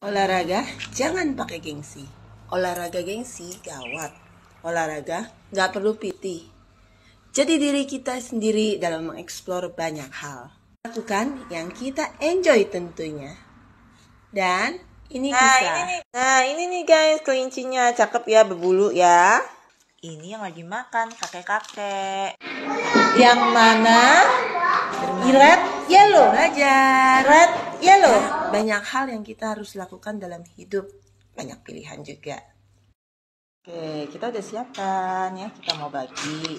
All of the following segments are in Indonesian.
Olahraga jangan pakai gengsi. Olahraga gengsi gawat. Olahraga nggak perlu piti Jadi diri kita sendiri dalam mengeksplor banyak hal. Lakukan yang kita enjoy tentunya. Dan ini nah, Ini nih. Nah ini nih guys kelincinya cakep ya berbulu ya. Ini yang lagi makan kakek-kakek. Yang mana? Red yellow aja. Red yellow banyak hal yang kita harus lakukan dalam hidup banyak pilihan juga oke kita udah siapkan ya kita mau bagi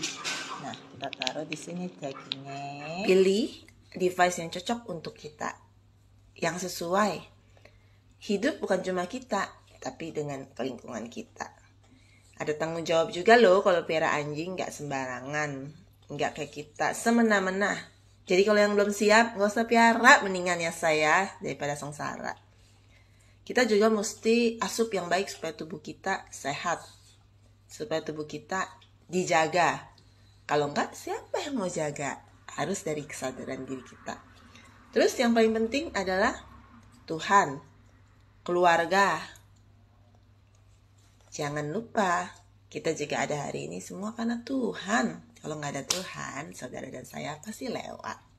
nah kita taruh di sini dagingnya pilih device yang cocok untuk kita yang sesuai hidup bukan cuma kita tapi dengan lingkungan kita ada tanggung jawab juga loh kalau pera anjing nggak sembarangan nggak kayak kita semena-mena jadi kalau yang belum siap, gak usah piara mendingan ya saya daripada sengsara. Kita juga mesti asup yang baik supaya tubuh kita sehat. Supaya tubuh kita dijaga. Kalau enggak, siapa yang mau jaga? Harus dari kesadaran diri kita. Terus yang paling penting adalah Tuhan, keluarga. Jangan lupa, kita juga ada hari ini semua karena Tuhan. Kalau nggak ada Tuhan, saudara dan saya pasti lewat.